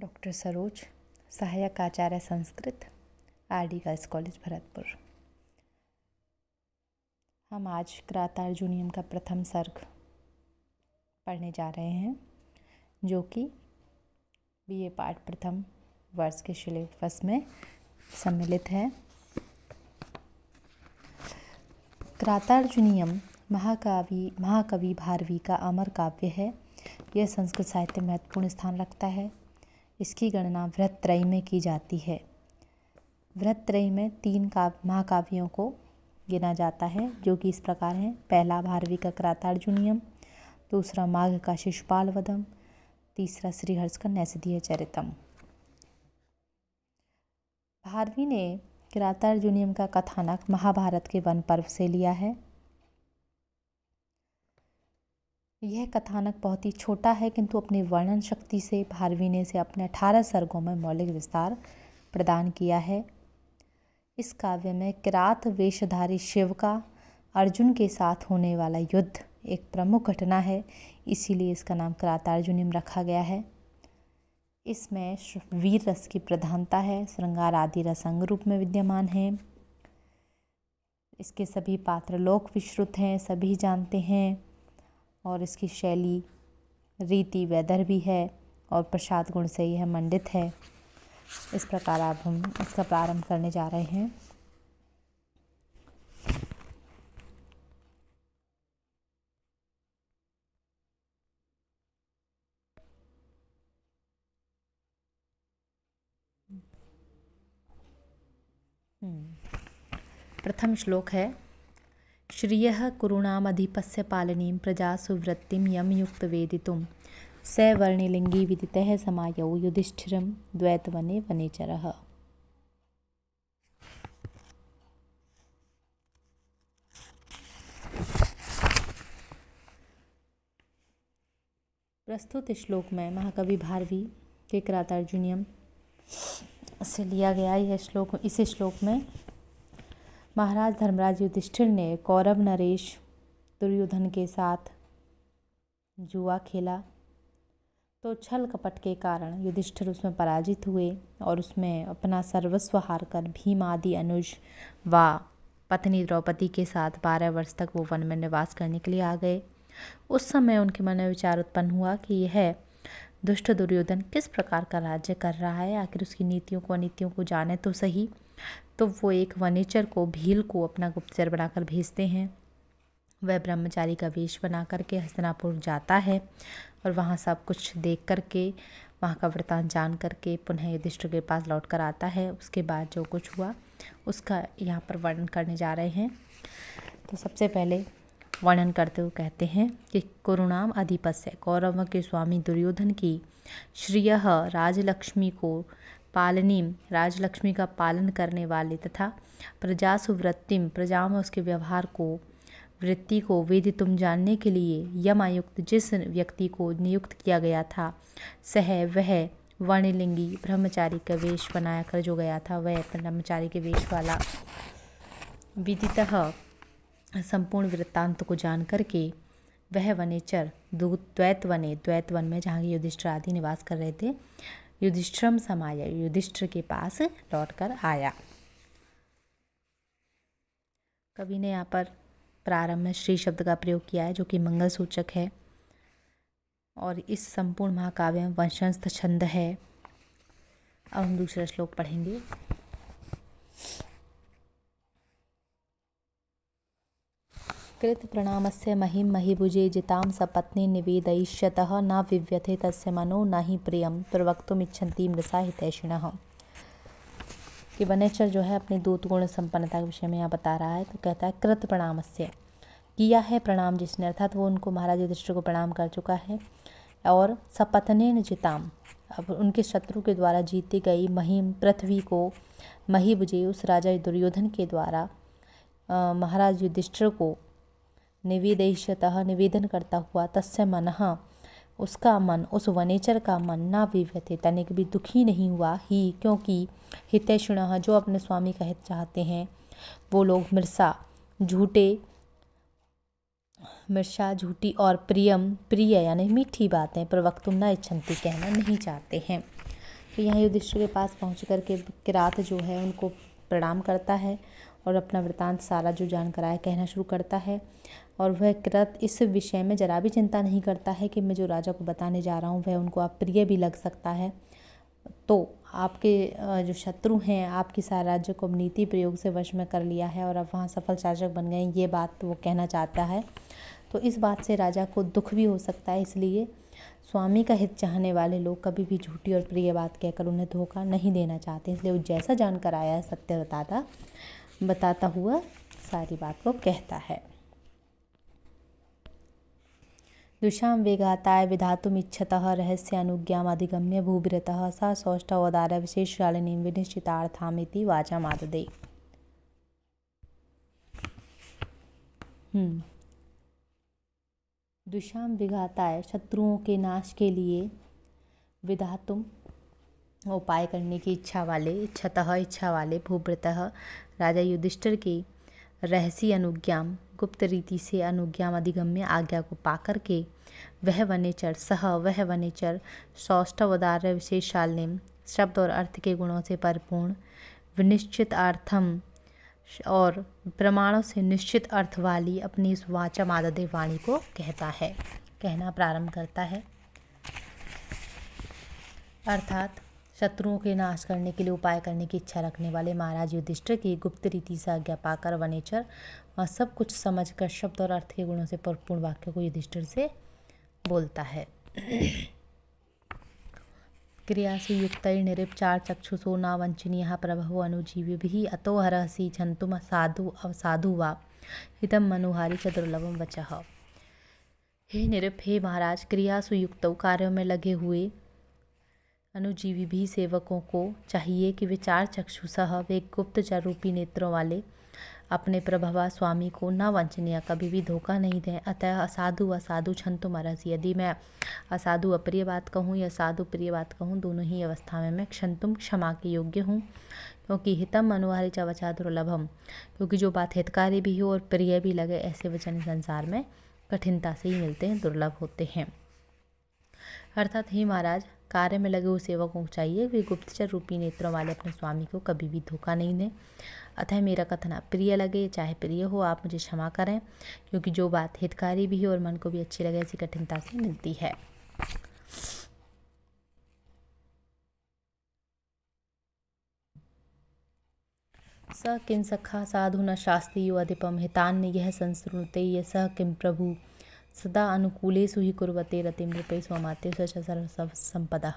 Doctor Saroj सहायक आचार्य Sanskrit R D girls college Bharatpur हम आज क्रातार्जुनियम का प्रथम सर्ग पढ़ने जा रहे हैं जो कि बी ए पाठ प्रथम वर्ष के सिलेबस में सम्मिलित है क्रातार्जुनियम महाकाव्य महाकवि भारवी का अमर काव्य है यह संस्कृत साहित्य महत्वपूर्ण स्थान रखता है इसकी गणना त्रय में की जाती है त्रय में तीन काव्य महाकाव्यों को गिना जाता है जो कि इस प्रकार हैं पहला भारवी का करातार्जुनियम दूसरा माघ का शिशुपाल वधम तीसरा श्रीहर्ष का नैसदीय चरितम भारवी ने क्रातार्जुनियम का कथानक महाभारत के वन पर्व से लिया है यह कथानक बहुत ही छोटा है किंतु अपनी वर्णन शक्ति से भारवी ने इसे अपने अठारह सर्गों में मौलिक विस्तार प्रदान किया है इस काव्य में किरात वेशधारी शिव का अर्जुन के साथ होने वाला युद्ध एक प्रमुख घटना है इसीलिए इसका नाम किरातार्जुनिम रखा गया है इसमें वीर रस की प्रधानता है श्रृंगार आदि रस अंग रूप में विद्यमान है इसके सभी पात्र लोक विश्रुत हैं सभी जानते हैं और इसकी शैली रीति वेदर भी है और प्रसाद गुण से यह मंडित है इस प्रकार आप हम इसका प्रारंभ करने जा रहे हैं हम्म। प्रथम श्लोक है श्रिय करुणामधिपस्य पालनीं प्रजा सुवृत्तिं यं युक्तवेदितुं स वर्णिलिंगी विदितः समायौ युधिष्ठिरं द्वैतवने वनेचरः प्रस्तुत श्लोक में महाकवि भारवी के करातार्जुनियम से लिया गया यह श्लोक इस श्लोक में महाराज धर्मराज युधिष्ठिर ने कौरव नरेश दुर्योधन के साथ जुआ खेला तो छल कपट के कारण युधिष्ठिर उसमें पराजित हुए और उसमें अपना सर्वस्व हार कर भीम आदि अनुज व पत्नी द्रौपदी के साथ बारह वर्ष तक वो वन में निवास करने के लिए आ गए उस समय उनके मन में विचार उत्पन्न हुआ कि यह दुष्ट दुर्योधन किस प्रकार का राज्य कर रहा है आखिर उसकी नीतियों को अनीतियों को जाने तो सही तो वो एक वनेचर को भील को अपना गुप्तचर बनाकर भेजते हैं वह ब्रह्मचारी का वेश बना करके हस्तनापुर जाता है और वहाँ सब कुछ देख करके वहाँ का वृतान जान करके पुनः युधिष्ठिर के पास लौट कर आता है उसके बाद जो कुछ हुआ उसका यहाँ पर वर्णन करने जा रहे हैं तो सबसे पहले वर्णन करते हुए कहते हैं कि कुरुणाम अधिपस्य कौरव के स्वामी दुर्योधन की श्रिय राजलक्ष्मी को पालनीम राजलक्ष्मी का पालन करने वाले तथा प्रजा सुवृत्तिम प्रजा में उसके व्यवहार को वृत्ति को वेद तुम जानने के लिए यम आयुक्त जिस व्यक्ति को नियुक्त किया गया था सह वह वर्णलिंगी ब्रह्मचारी का वेश बनाया कर जो गया था वह ब्रह्मचारी के वेश वाला विदितः संपूर्ण वृत्तांत को जान करके वह वनेचर द्वैत वने द्वैत वन में जहाँ युधिष्ठिर आदि निवास कर रहे थे युधिष्ठिरम समाया युधिष्ठिर के पास लौट कर आया कवि ने यहाँ पर प्रारंभ में श्री शब्द का प्रयोग किया है जो कि मंगल सूचक है और इस संपूर्ण महाकाव्य में वंशस्थ छंद है अब हम दूसरा श्लोक पढ़ेंगे कृत प्रणाम से महिम महिभुजे जिताम सपत्नी निवेदयिष्यत न विव्यथे तस् मनो न ही प्रियं प्रवक्तुमिच्छन्ति मृषा हितैषिण कि वनेश्वर जो है अपनी दूत गुण संपन्नता के विषय में यहाँ बता रहा है तो कहता है कृत प्रणाम से किया है प्रणाम जिसने अर्थात वो उनको महाराज युधिष्ठिर को प्रणाम कर चुका है और सपत्ने जिताम अब उनके शत्रु के द्वारा जीती गई महिम पृथ्वी को महिभुजे उस राजा दुर्योधन के द्वारा महाराज युधिष्ठिर को निवेदयिष्यतः निवेदन करता हुआ तस्य मन उसका मन उस वनेचर का मन ना विव्यते तनिक भी दुखी नहीं हुआ ही क्योंकि हितैषिण जो अपने स्वामी का हित चाहते हैं वो लोग मिर्सा झूठे मिर्षा झूठी और प्रियम प्रिय यानी मीठी बातें प्रवक्तुम न इच्छनती कहना नहीं चाहते हैं तो यहाँ युधिष्ठिर के पास पहुँच करके किरात जो है उनको प्रणाम करता है और अपना वृतांत सारा जो जान आया कहना शुरू करता है और वह कृत इस विषय में जरा भी चिंता नहीं करता है कि मैं जो राजा को बताने जा रहा हूँ वह उनको अप्रिय भी लग सकता है तो आपके जो शत्रु हैं आपकी साम्राज्य को नीति प्रयोग से वश में कर लिया है और अब वहाँ सफल शासक बन गए ये बात वो कहना चाहता है तो इस बात से राजा को दुख भी हो सकता है इसलिए स्वामी का हित चाहने वाले लोग कभी भी झूठी और प्रिय बात कहकर उन्हें धोखा नहीं देना चाहते इसलिए वो जैसा जानकर आया है सत्य बताता बताता हुआ सारी बात को कहता है दुषा वेगाताय विधातुम इच्छत रहस्य अनुज्ञाम अधिगम्य भूभिरतः सा विशेष शालिनी विनिश्चिता वाचा दे हम्म। दुषाम विघाताय शत्रुओं के नाश के लिए विधातुम उपाय करने की इच्छा वाले इच्छतः इच्छा वाले भूभृतः राजा युधिष्ठिर की रहसी अनुज्ञा गुप्त रीति से अनुज्ञा अधिगम्य आज्ञा को पाकर के वह वनेचर सह वह वनेचर सौष्ठवदार विशेषाल ने शब्द और अर्थ के गुणों से परिपूर्ण विनिश्चित अर्थम और प्रमाणों से निश्चित अर्थ वाली अपनी इस वाचा माधदेव वाणी को कहता है कहना प्रारंभ करता है अर्थात शत्रुओं के नाश करने के लिए उपाय करने की इच्छा रखने वाले महाराज युधिष्ठिर की गुप्त रीति से आज्ञा पाकर वनेचर वह सब कुछ समझकर शब्द और अर्थ के गुणों से परिपूर्ण वाक्य को युधिष्ठिर से बोलता है क्रिया से युक्त चार चक्षुषो न वंचनीय प्रभव अनुजीवी अतो हरहसी जंतुम साधु अवसाधु वा हितम मनोहारी चतुर्लभम दुर्लभम वचह हे निरप हे महाराज क्रिया सुयुक्त कार्यों में लगे हुए अनुजीवी भी सेवकों को चाहिए कि वे चार सह वे गुप्त रूपी नेत्रों वाले अपने प्रभवा स्वामी को न वंचनीय कभी भी धोखा नहीं दें अतः असाधु असाधु छंतो महाराज यदि मैं असाधु अप्रिय बात कहूँ या साधु प्रिय बात कहूँ दोनों ही अवस्था में मैं क्षंतुम क्षमा के योग्य हूँ क्योंकि हितम अनुहारी चवचा दुर्लभम क्योंकि जो बात हितकारी भी हो और प्रिय भी लगे ऐसे वचन संसार में कठिनता से ही मिलते हैं दुर्लभ होते हैं अर्थात ही महाराज कार्य में लगे हुए सेवकों को चाहिए वे गुप्तचर रूपी नेत्रों वाले अपने स्वामी को कभी भी धोखा नहीं दें अतः मेरा कथन अप्रिय लगे चाहे प्रिय हो आप मुझे क्षमा करें क्योंकि जो बात हितकारी भी हो और मन को भी अच्छी लगे ऐसी कठिनता से मिलती है स किम सखा साधु न शास्त्री यो अधिपम हितान्य यह संस्रुते यह स किम प्रभु सदा अनुकूलेषु ही कुर्वते रतिम रूपे स्वमाते संपदा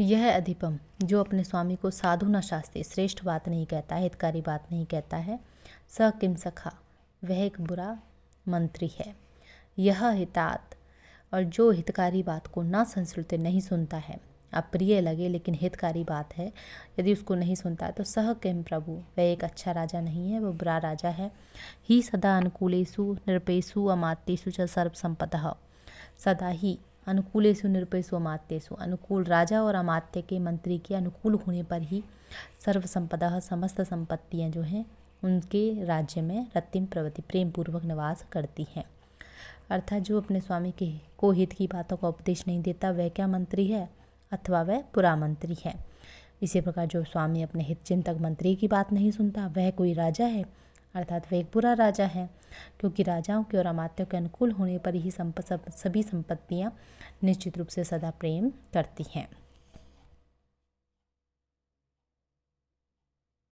यह अधिपम जो अपने स्वामी को साधु न शास्त्री श्रेष्ठ बात नहीं कहता हितकारी बात नहीं कहता है स किम सखा वह एक बुरा मंत्री है यह हितात और जो हितकारी बात को न संस्कृत नहीं सुनता है अप्रिय लगे लेकिन हितकारी बात है यदि उसको नहीं सुनता तो सह किम प्रभु वह एक अच्छा राजा नहीं है वह बुरा राजा है ही सदा अनुकूलेशु निरपेशु अमात्यु च सर्वसंपद सदा ही अनुकूलेशु निरपेशु अमात्यसु अनुकूल राजा और अमात्य के मंत्री के अनुकूल होने पर ही सर्व संपदा समस्त संपत्तियाँ जो हैं उनके राज्य में रत्तिम प्रवृति प्रेम पूर्वक निवास करती हैं अर्थात जो अपने स्वामी के को हित की बातों का उपदेश नहीं देता वह क्या मंत्री है अथवा वह मंत्री है इसी प्रकार जो स्वामी अपने हित चिंतक मंत्री की बात नहीं सुनता वह कोई राजा है अर्थात वह एक बुरा राजा है क्योंकि राजाओं के और अमात्यों के अनुकूल होने पर ही संप, सभी संपत्तियाँ निश्चित रूप से सदा प्रेम करती हैं